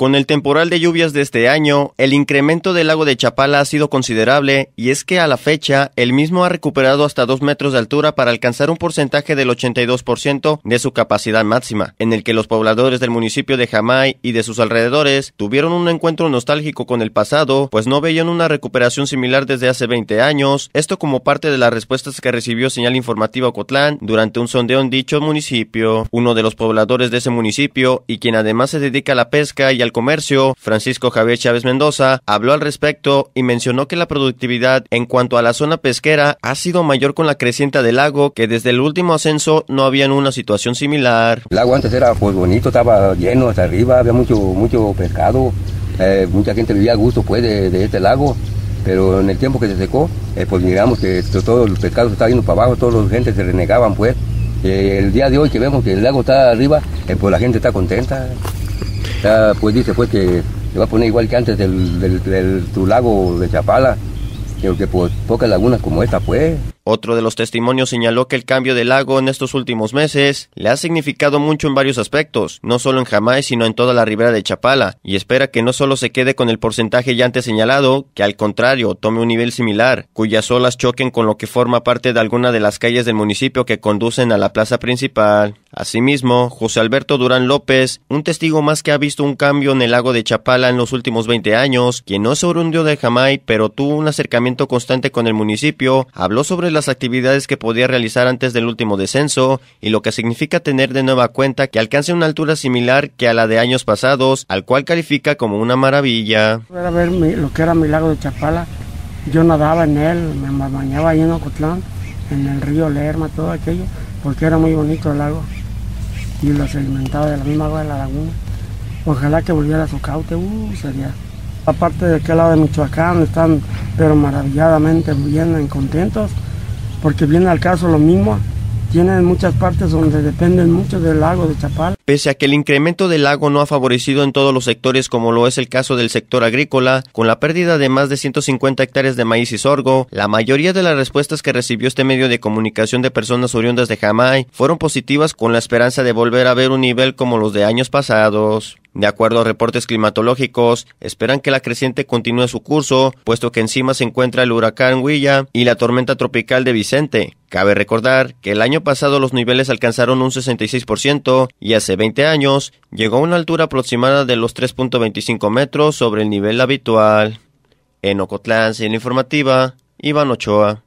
Con el temporal de lluvias de este año, el incremento del lago de Chapala ha sido considerable y es que a la fecha el mismo ha recuperado hasta 2 metros de altura para alcanzar un porcentaje del 82% de su capacidad máxima, en el que los pobladores del municipio de Jamay y de sus alrededores tuvieron un encuentro nostálgico con el pasado, pues no veían una recuperación similar desde hace 20 años, esto como parte de las respuestas que recibió Señal Informativa Ocotlán durante un sondeo en dicho municipio. Uno de los pobladores de ese municipio y quien además se dedica a la pesca y al Comercio, Francisco Javier Chávez Mendoza, habló al respecto y mencionó que la productividad en cuanto a la zona pesquera ha sido mayor con la creciente del lago, que desde el último ascenso no había en una situación similar. El lago antes era pues bonito, estaba lleno hasta arriba, había mucho, mucho pescado, eh, mucha gente vivía a gusto pues de, este lago. Pero en el tiempo que se secó, eh, pues miramos que todos los pescados estaban yendo para abajo, todos los gente se renegaban pues. Eh, el día de hoy que vemos que el lago está arriba, pues la gente está contenta. Ya, pues dice pues que se va a poner igual que antes del, del, tu lago de Chapala, que, que pues, pocas lagunas como esta pues. Otro de los testimonios señaló que el cambio de lago en estos últimos meses le ha significado mucho en varios aspectos, no solo en Jamaica sino en toda la ribera de Chapala, y espera que no solo se quede con el porcentaje ya antes señalado, que al contrario tome un nivel similar, cuyas olas choquen con lo que forma parte de alguna de las calles del municipio que conducen a la plaza principal. Asimismo, José Alberto Durán López, un testigo más que ha visto un cambio en el lago de Chapala en los últimos 20 años, quien no se hundió de Jamay, pero tuvo un acercamiento constante con el municipio, habló sobre las actividades que podía realizar antes del último descenso y lo que significa tener de nueva cuenta que alcance una altura similar que a la de años pasados, al cual califica como una maravilla. ver lo que era mi lago de Chapala, yo nadaba en él, me bañaba ahí en Ocotlán, en el río Lerma, todo aquello, porque era muy bonito el lago y la segmentaba de la misma agua de la laguna. Ojalá que volviera a su caute, uh, sería. Aparte de aquel lado de Michoacán están pero maravilladamente bien contentos, porque viene al caso lo mismo. Tienen muchas partes donde dependen mucho del lago de Chapal pese a que el incremento del lago no ha favorecido en todos los sectores como lo es el caso del sector agrícola, con la pérdida de más de 150 hectáreas de maíz y sorgo, la mayoría de las respuestas que recibió este medio de comunicación de personas oriundas de Jamay fueron positivas con la esperanza de volver a ver un nivel como los de años pasados. De acuerdo a reportes climatológicos, esperan que la creciente continúe su curso, puesto que encima se encuentra el huracán Huilla y la tormenta tropical de Vicente. Cabe recordar que el año pasado los niveles alcanzaron un 66% y hace 20 años llegó a una altura aproximada de los 3.25 metros sobre el nivel habitual. En Ocotlán, sin informativa, Iván Ochoa.